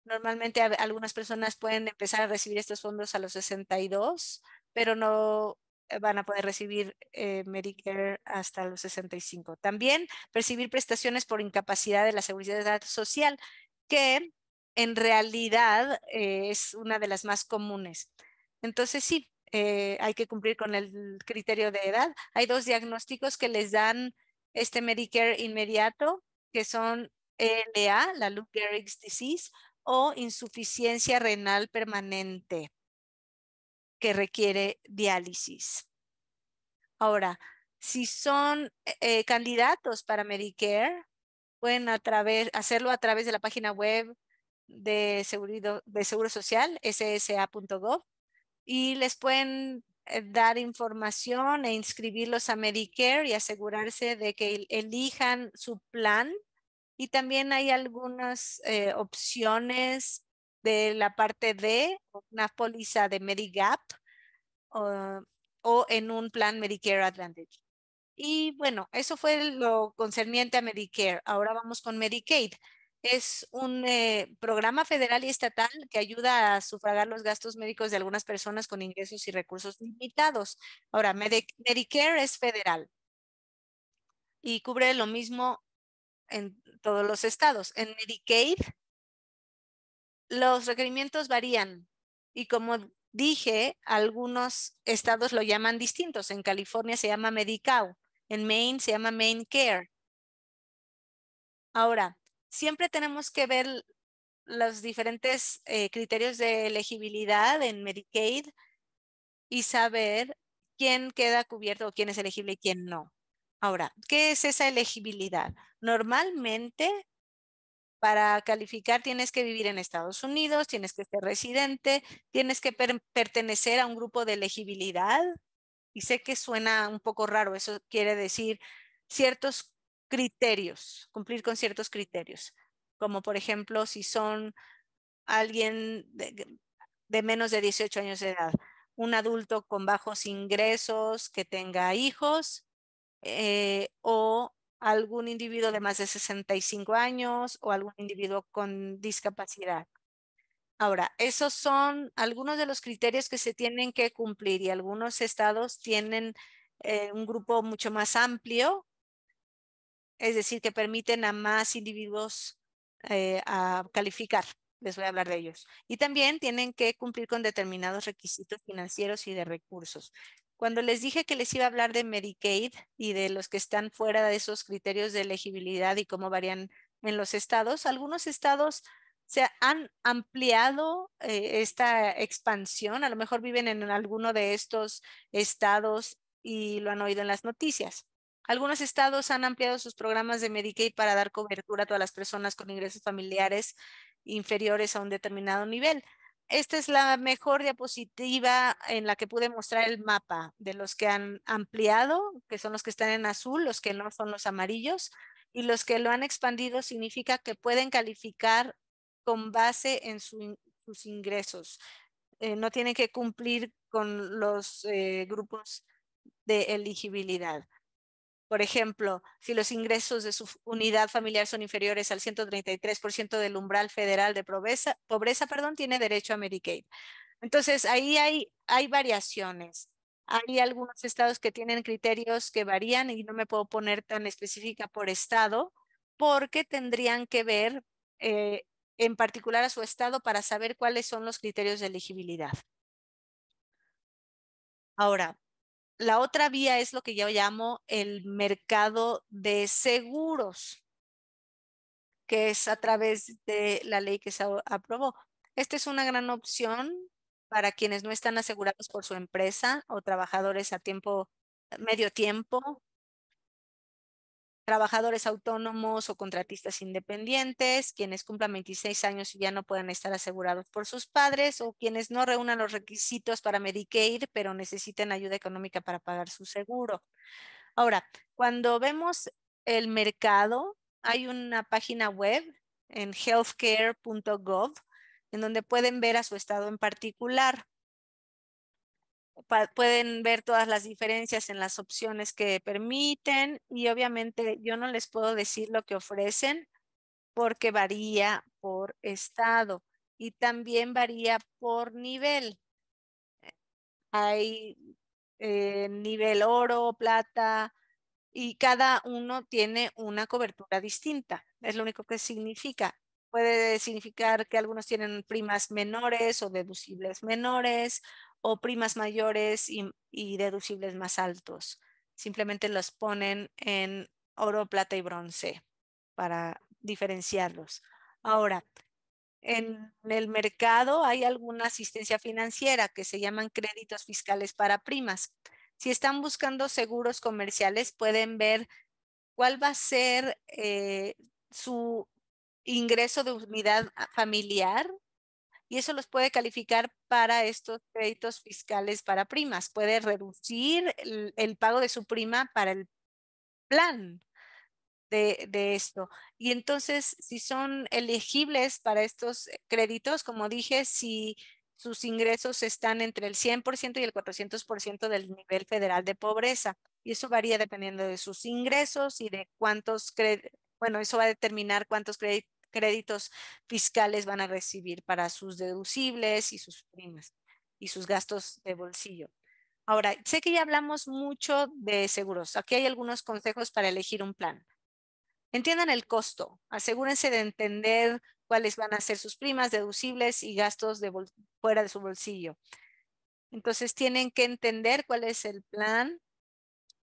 Normalmente algunas personas pueden empezar a recibir estos fondos a los 62, pero no eh, van a poder recibir eh, Medicare hasta los 65. También percibir prestaciones por incapacidad de la seguridad social, que en realidad eh, es una de las más comunes. Entonces, sí, hay que cumplir con el criterio de edad. Hay dos diagnósticos que les dan este Medicare inmediato, que son ELA, la Lou Gehrig's Disease, o insuficiencia renal permanente que requiere diálisis. Ahora, si son eh, eh, candidatos para Medicare, pueden hacerlo a través de la página web de de Seguro Social, ssa.gov, y les pueden eh, dar información e inscribirlos a Medicare y asegurarse de que elijan su plan y también hay algunas eh, opciones de la parte D, una póliza de Medigap ah, o en un plan Medicare Advantage. Y bueno, eso fue lo concerniente a Medicare. Ahora vamos con Medicaid. Es un eh, programa federal y estatal que ayuda a sufragar los gastos médicos de algunas personas con ingresos y recursos limitados. Ahora, Medicare es federal y cubre lo mismo en todos los estados. En Medicaid, los requerimientos varían y como dije, algunos estados lo llaman distintos. En California se llama Medicaid, en Maine se llama Maine Care. Ahora, siempre tenemos que ver los diferentes eh, criterios de elegibilidad en Medicaid y saber quién queda cubierto o quién es elegible y quién no. Ahora, ¿qué es esa elegibilidad? Normalmente, para calificar tienes que vivir en Estados Unidos, tienes que ser residente, tienes que pertenecer a un grupo de elegibilidad. Y sé que suena un poco raro, eso quiere decir ciertos criterios, cumplir con ciertos criterios, como por ejemplo si son alguien de menos de 18 años de edad, un adulto con bajos ingresos que tenga hijos, eh, o algún individuo de más de 65 años o algún individuo con discapacidad. Ahora, esos son algunos de los criterios que se tienen que cumplir y algunos estados tienen eh, un grupo mucho más amplio, es decir, que permiten a más individuos eh, a calificar. Les voy a hablar de ellos. Y también tienen que cumplir con determinados requisitos financieros y de recursos. Cuando les dije que les iba a hablar de Medicaid y de los que están fuera de esos criterios de elegibilidad y cómo varían en los estados, algunos estados se han ampliado eh, esta expansión, a lo mejor viven en alguno de estos estados y lo han oído en las noticias. Algunos estados han ampliado sus programas de Medicaid para dar cobertura a todas las personas con ingresos familiares inferiores a un determinado nivel esta es la mejor diapositiva en la que pude mostrar el mapa de los que han ampliado, que son los que están en azul, los que no son los amarillos, y los que lo han expandido significa que pueden calificar con base en sus ingresos. Eh, no tienen que cumplir con los eh, grupos de elegibilidad. Por ejemplo, si los ingresos de su unidad familiar son inferiores al 133% del umbral federal de pobreza, pobreza perdón, tiene derecho a Medicaid. Entonces, ahí hay, hay variaciones. Hay algunos estados que tienen criterios que varían y no me puedo poner tan específica por estado porque tendrían que ver eh, en particular a su estado para saber cuáles son los criterios de elegibilidad. Ahora, la otra vía es lo que yo llamo el mercado de seguros, que es a través de la ley que se aprobó. Esta es una gran opción para quienes no están asegurados por su empresa o trabajadores a tiempo medio tiempo trabajadores autónomos o contratistas independientes, quienes cumplan 26 años y ya no puedan estar asegurados por sus padres o quienes no reúnan los requisitos para Medicaid, pero necesiten ayuda económica para pagar su seguro. Ahora, cuando vemos el mercado, hay una página web en healthcare.gov en donde pueden ver a su estado en particular pueden ver todas las diferencias en las opciones que permiten y obviamente yo no les puedo decir lo que ofrecen porque varía por estado y también varía por nivel. Hay eh, nivel oro, plata y cada uno tiene una cobertura distinta. Es lo único que significa. Puede significar que algunos tienen primas menores o deducibles menores o primas mayores y, deducibles más altos. Simplemente los ponen en oro, plata y bronce para diferenciarlos. Ahora, en el mercado hay alguna asistencia financiera que se llaman créditos fiscales para primas. Si están buscando seguros comerciales, pueden ver cuál va a ser eh, su ingreso de unidad ah, familiar y eso los puede calificar para estos créditos fiscales para primas. Puede reducir el, pago de su prima para el plan de, esto. Y entonces, si son elegibles para estos créditos, como dije, si sus ingresos están entre el 100% y el 400% del nivel federal de pobreza. Y eso varía dependiendo de sus ingresos y de cuántos, créditos. bueno, eso va a determinar cuántos créditos créditos fiscales van a recibir para sus deducibles y sus primas y sus gastos de bolsillo. Ahora, sé que ya hablamos mucho de seguros. Aquí hay algunos consejos para elegir un plan. Entiendan el costo. Asegúrense de entender cuáles van a ser sus primas, deducibles y gastos de fuera de su bolsillo. Entonces, tienen que entender cuál es el plan.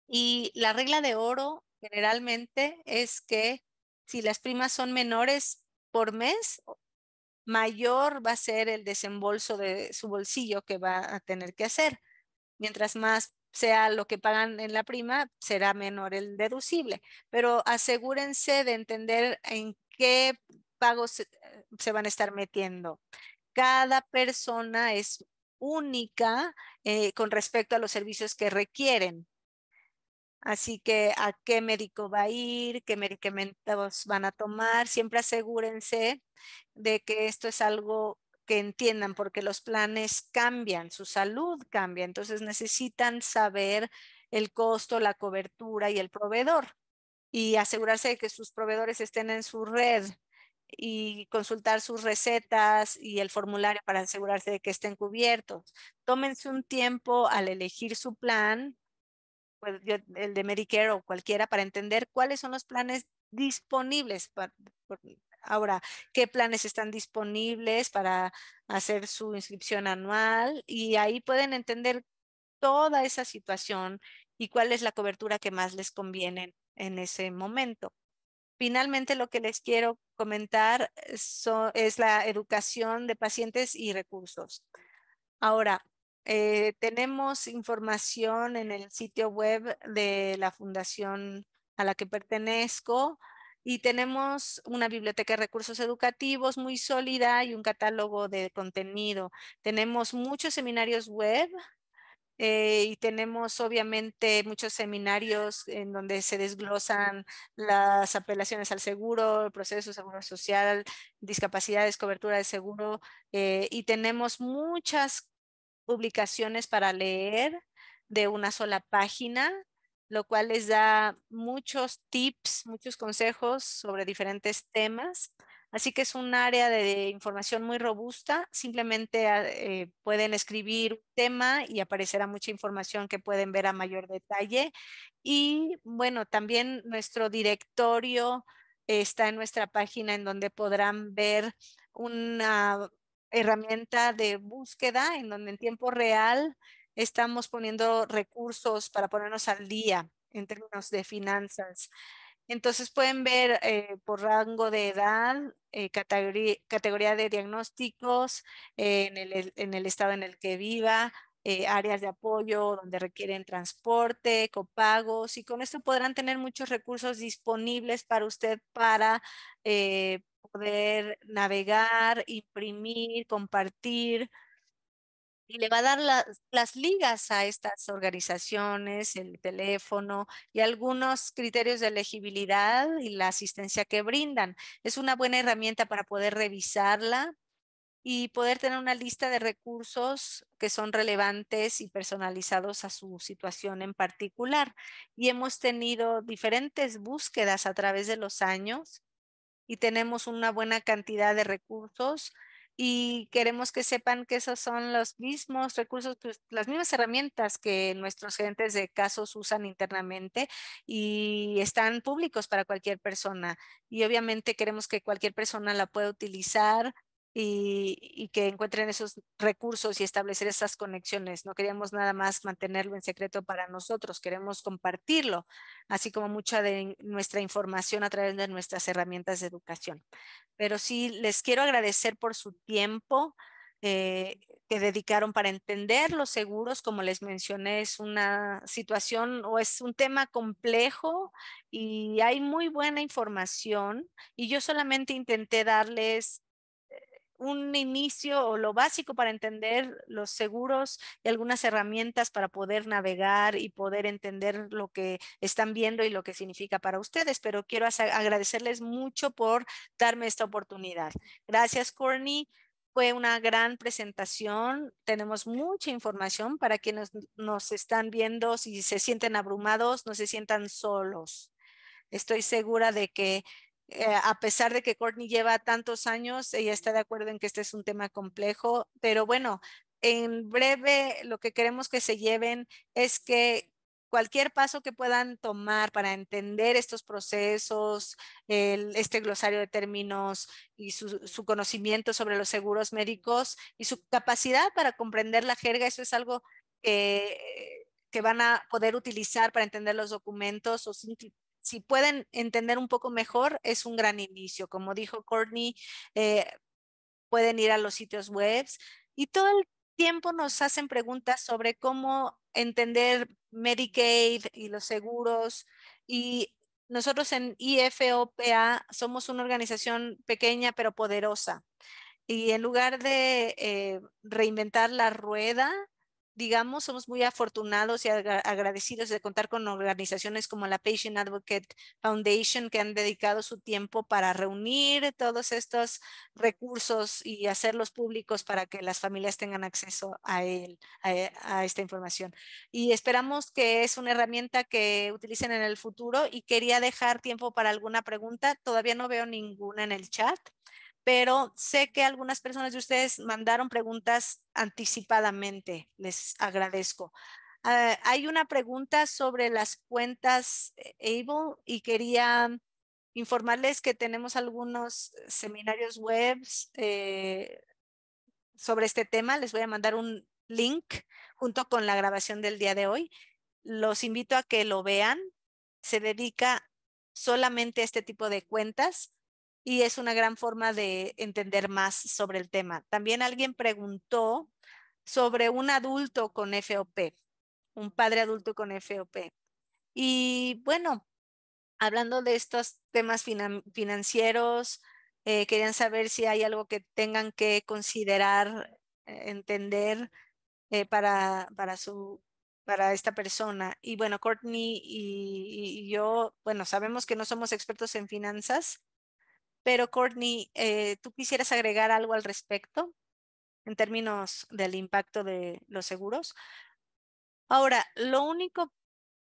Y la regla de oro generalmente es que si las primas son menores por mes, mayor va a ser el desembolso de su bolsillo que va a tener que hacer. Mientras más sea lo que pagan en la prima, será menor el deducible. Pero asegúrense de entender en qué pagos se van a estar metiendo. Cada persona es única eh, con respecto a los servicios que requieren. Así que a qué médico va a ir, qué medicamentos van a tomar, siempre asegúrense de que esto es algo que entiendan, porque los planes cambian, su salud cambia, entonces necesitan saber el costo, la cobertura y el proveedor y asegurarse de que sus proveedores estén en su red y consultar sus recetas y el formulario para asegurarse de que estén cubiertos. Tómense un tiempo al elegir su plan pues, el de Medicare o cualquiera, para entender cuáles son los planes disponibles. Para, ahora, qué planes están disponibles para hacer su inscripción anual y ahí pueden entender toda esa situación y cuál es la cobertura que más les conviene en ese momento. Finalmente, lo que les quiero comentar eh, es la educación de pacientes y recursos. Ahora, eh, tenemos información en el sitio web de la fundación a la que pertenezco y tenemos una biblioteca de recursos educativos muy sólida y un catálogo de contenido. Tenemos muchos seminarios web eh, y tenemos obviamente muchos seminarios en donde se desglosan las apelaciones al seguro, el proceso de seguro social, discapacidades, cobertura de seguro eh, y tenemos muchas publicaciones para leer de una sola página, lo cual les da muchos tips, muchos consejos sobre diferentes temas. Así que es un área de información muy robusta. Simplemente ah, eh, pueden escribir un tema y aparecerá mucha información que pueden ver a mayor detalle. Y bueno, también nuestro directorio está en nuestra página en donde podrán ver una herramienta de búsqueda en donde en tiempo real estamos poniendo recursos para ponernos al día en términos de finanzas. Entonces pueden ver eh, por rango de edad, eh, categoría, categoría, de diagnósticos, eh, en, el, en, el, estado en el que viva, áreas de apoyo donde requieren transporte, copagos y con esto podrán tener muchos recursos disponibles para usted para poder navegar, imprimir, compartir. Y le va a dar las, ligas a estas organizaciones, el teléfono y algunos criterios de elegibilidad y la asistencia que brindan. Es una buena herramienta para poder revisarla, y poder tener una lista de recursos que son relevantes y personalizados a su situación en particular. Y hemos tenido diferentes búsquedas a través de los años y tenemos una buena cantidad de recursos y queremos que sepan que esos son los mismos recursos, pues, las mismas herramientas que nuestros gerentes de casos usan internamente y están públicos para cualquier persona. Y obviamente queremos que cualquier persona la pueda utilizar y, que encuentren esos recursos y establecer esas conexiones. No queríamos nada más mantenerlo en secreto para nosotros, queremos compartirlo, así como mucha de nuestra información a través de nuestras herramientas de educación. Pero sí, les quiero agradecer por su tiempo. Eh, que dedicaron para entender los seguros, como les mencioné, es una situación o es un tema complejo y hay muy buena información y yo solamente intenté darles un inicio o lo básico para entender los seguros y algunas herramientas para poder navegar y poder entender lo que están viendo y lo que significa para ustedes. Pero quiero agradecerles mucho por darme esta oportunidad. Gracias, Courtney. Fue una gran presentación. Tenemos mucha información para quienes nos están viendo. Si se sienten abrumados, no se sientan solos. Estoy segura de que eh, a pesar de que Courtney lleva tantos años, ella está de acuerdo en que este es un tema complejo, pero bueno, en breve lo que queremos que se lleven es que cualquier paso que puedan tomar para entender estos procesos, este glosario de términos y su, conocimiento sobre los seguros médicos y su capacidad para comprender la jerga, eso es algo que, van a poder utilizar para entender los documentos o si pueden entender un poco mejor, es un gran inicio. Como dijo Courtney, eh, pueden ir a los sitios web y todo el tiempo nos hacen preguntas sobre cómo entender Medicaid y los seguros. Y nosotros en IFOPA somos una organización pequeña pero poderosa. Y en lugar de eh, reinventar la rueda, digamos, somos muy afortunados y agradecidos de contar con organizaciones como la Patient Advocate Foundation que han dedicado su tiempo para reunir todos estos recursos y hacerlos públicos para que las familias tengan acceso a eh, esta información. Y esperamos que es una herramienta que utilicen en el futuro y quería dejar tiempo para alguna pregunta. Todavía no veo ninguna en el chat pero sé que algunas personas de ustedes mandaron preguntas anticipadamente. Les agradezco. Ah, hay una pregunta sobre las cuentas eh, Able y quería informarles que tenemos algunos seminarios web eh, sobre este tema. Les voy a mandar un link junto con la grabación del día de hoy. Los invito a que lo vean. Se dedica solamente a este tipo de cuentas y es una gran forma de entender más sobre el tema. También alguien preguntó sobre un adulto con FOP, un padre adulto con FOP. Y bueno, hablando de estos temas financieros, eh, querían saber si hay algo que tengan que considerar, eh, entender eh, para, para, su, para esta persona. Y bueno, Courtney y yo, bueno, sabemos que no somos expertos en finanzas, pero Courtney, eh, ¿tú quisieras agregar algo al respecto en términos del impacto de los seguros? Ahora, lo único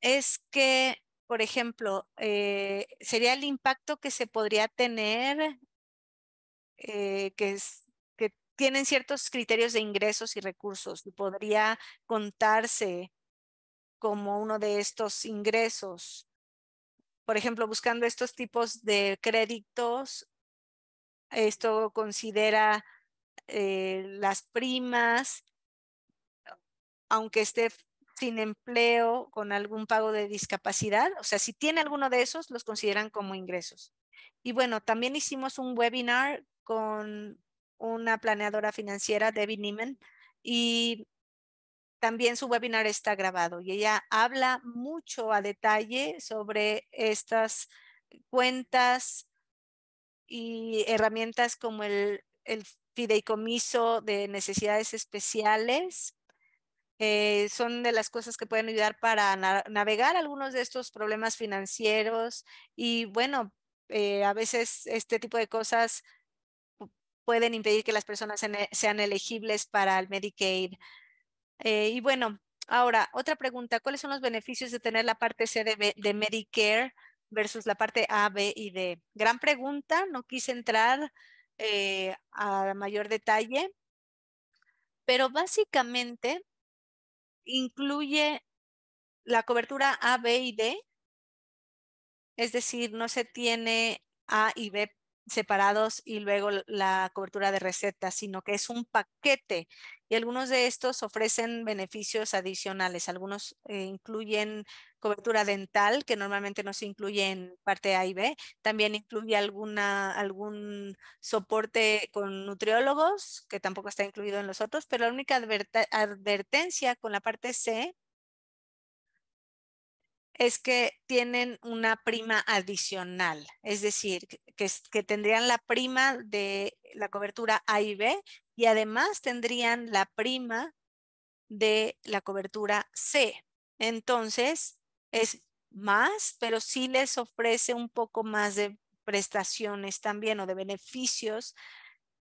es que, por ejemplo, eh, sería el impacto que se podría tener, eh, que, es, que tienen ciertos criterios de ingresos y recursos, y podría contarse como uno de estos ingresos por ejemplo, buscando estos tipos de créditos, esto considera eh, las primas, aunque esté sin empleo, con algún pago de discapacidad. O sea, si tiene alguno de esos, los consideran como ingresos. Y bueno, también hicimos un webinar con una planeadora financiera, Debbie Niemann, y también su webinar está grabado y ella habla mucho a detalle sobre estas cuentas y herramientas como el, fideicomiso de necesidades especiales. Eh, son de las cosas que pueden ayudar para navegar algunos de estos problemas financieros y bueno, eh, a veces este tipo de cosas pueden impedir que las personas sean elegibles para el Medicaid. Eh, y bueno, ahora, otra pregunta, ¿cuáles son los beneficios de tener la parte C de, Medicare versus la parte A, B y D? Gran pregunta, no quise entrar eh, a mayor detalle, pero básicamente incluye la cobertura A, B y D, es decir, no se tiene A y B separados y luego la cobertura de recetas, sino que es un paquete y algunos de estos ofrecen beneficios adicionales. Algunos eh, incluyen cobertura dental, que normalmente no se incluye en parte A y B. También incluye alguna, algún soporte con nutriólogos, que tampoco está incluido en los otros, pero la única advertencia con la parte C es que tienen una prima adicional, es decir, que, tendrían la prima de la cobertura A y B y además tendrían la prima de la cobertura C. Entonces, es más, pero sí les ofrece un poco más de prestaciones también o de beneficios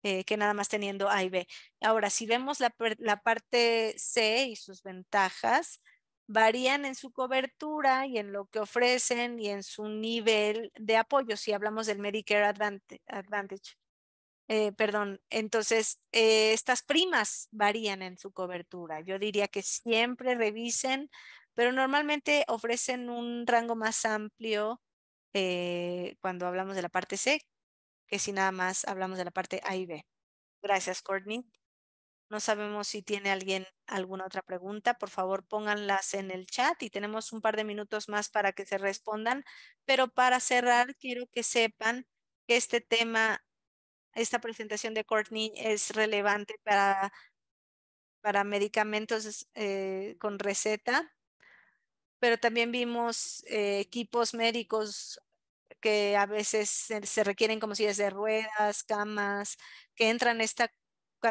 eh, que nada más teniendo A y B. Ahora, si vemos la parte C y sus ventajas, varían en su cobertura y en lo que ofrecen y en su nivel de apoyo, si hablamos del Medicare Advantage. Eh, perdón, entonces eh, estas primas varían en su cobertura. Yo diría que siempre revisen, pero normalmente ofrecen un rango más amplio eh, cuando hablamos de la parte C que si nada más hablamos de la parte A y B. Gracias, Courtney. No sabemos si tiene alguien alguna otra pregunta. Por favor, pónganlas en el chat y tenemos un par de minutos más para que se respondan. Pero para cerrar, quiero que sepan que este tema, esta presentación de Courtney es relevante para, medicamentos eh, con receta, pero también vimos eh, equipos médicos que a veces se requieren como sillas de ruedas, camas, que entran esta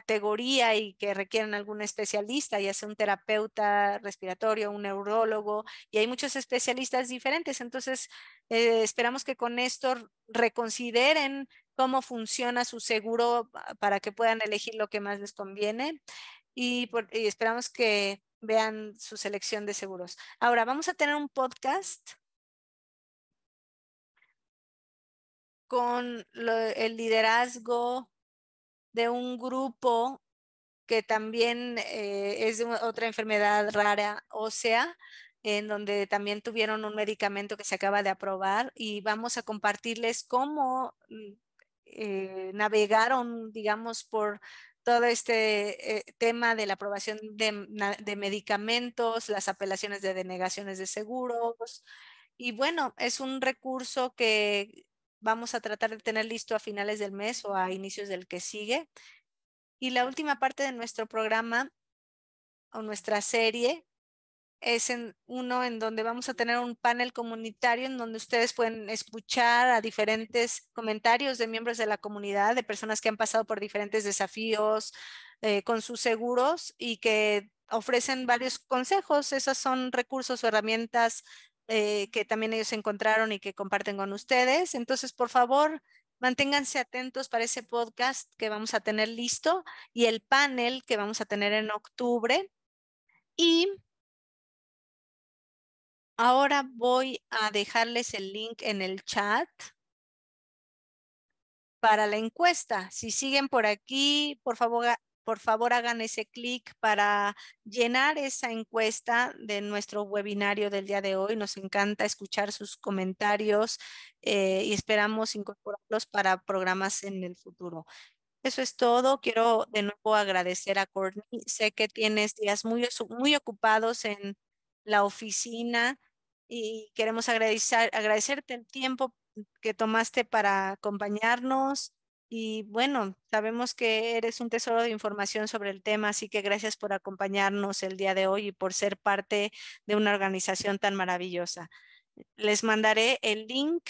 categoría y que requieren algún especialista, ya sea un terapeuta respiratorio, un neurólogo, y hay muchos especialistas diferentes. Entonces, eh, esperamos que con esto reconsideren cómo funciona su seguro para que puedan elegir lo que más les conviene y, esperamos que vean su selección de seguros. Ahora, vamos a tener un podcast con el liderazgo de un grupo que también eh, es de otra enfermedad rara ósea, en donde también tuvieron un medicamento que se acaba de aprobar y vamos a compartirles cómo mm, eh, navegaron, digamos, por todo este eh, tema de la aprobación de, medicamentos, las apelaciones de denegaciones de seguros. Y bueno, es un recurso que Vamos a tratar de tener listo a finales del mes o a inicios del que sigue. Y la última parte de nuestro programa o nuestra serie es en uno en donde vamos a tener un panel comunitario en donde ustedes pueden escuchar a diferentes comentarios de miembros de la comunidad, de personas que han pasado por diferentes desafíos eh, con sus seguros y que ofrecen varios consejos. Esos son recursos o herramientas eh, que también ellos encontraron y que comparten con ustedes. Entonces, por favor, manténganse atentos para ese podcast que vamos a tener listo y el panel que vamos a tener en octubre. Y ahora voy a dejarles el link en el chat para la encuesta. Si siguen por aquí, por favor, por favor hagan ese clic para llenar esa encuesta de nuestro webinario del día de hoy. Nos encanta escuchar sus comentarios eh, y esperamos incorporarlos para programas en el futuro. Eso es todo. Quiero de nuevo agradecer a Courtney. Sé que tienes días muy, muy ocupados en la oficina y queremos agradecer, agradecerte el tiempo que tomaste para acompañarnos y bueno, sabemos que eres un tesoro de información sobre el tema, así que gracias por acompañarnos el día de hoy y por ser parte de una organización tan maravillosa. Les mandaré el link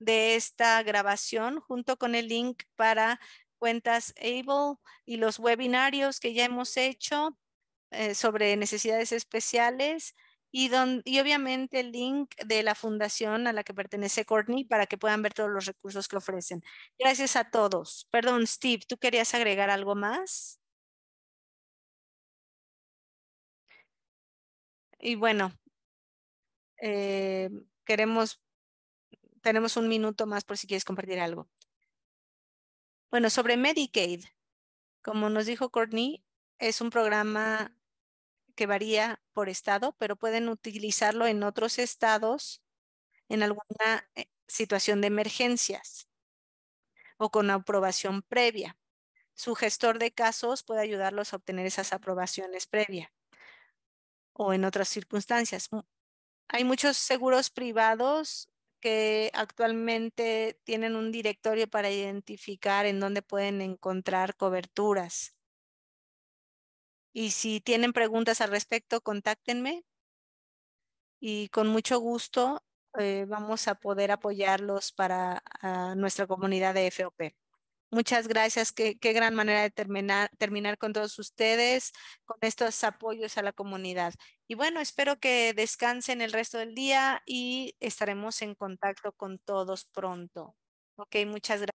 de esta grabación junto con el link para cuentas Able y los webinarios que ya hemos hecho eh, sobre necesidades especiales y, obviamente el link de la fundación a la que pertenece Courtney para que puedan ver todos los recursos que ofrecen. Gracias a todos. Perdón, Steve, ¿tú querías agregar algo más? Y bueno, eh, queremos, tenemos un minuto más por si quieres compartir algo. Bueno, sobre Medicaid, como nos dijo Courtney, es un programa que varía por estado, pero pueden utilizarlo en otros estados en alguna eh, situación de emergencias o con aprobación previa. Su gestor de casos puede ayudarlos a obtener esas aprobaciones previas o en otras circunstancias. Mm, hay muchos seguros privados que actualmente tienen un directorio para identificar en dónde pueden encontrar coberturas y si tienen preguntas al respecto, contáctenme y con mucho gusto eh, vamos a poder apoyarlos para nuestra comunidad de FOP. Muchas gracias. Qué, gran manera de terminar con todos ustedes, con estos apoyos a la comunidad. Y bueno, espero que descansen el resto del día y estaremos en contacto con todos pronto. Ok, muchas gracias.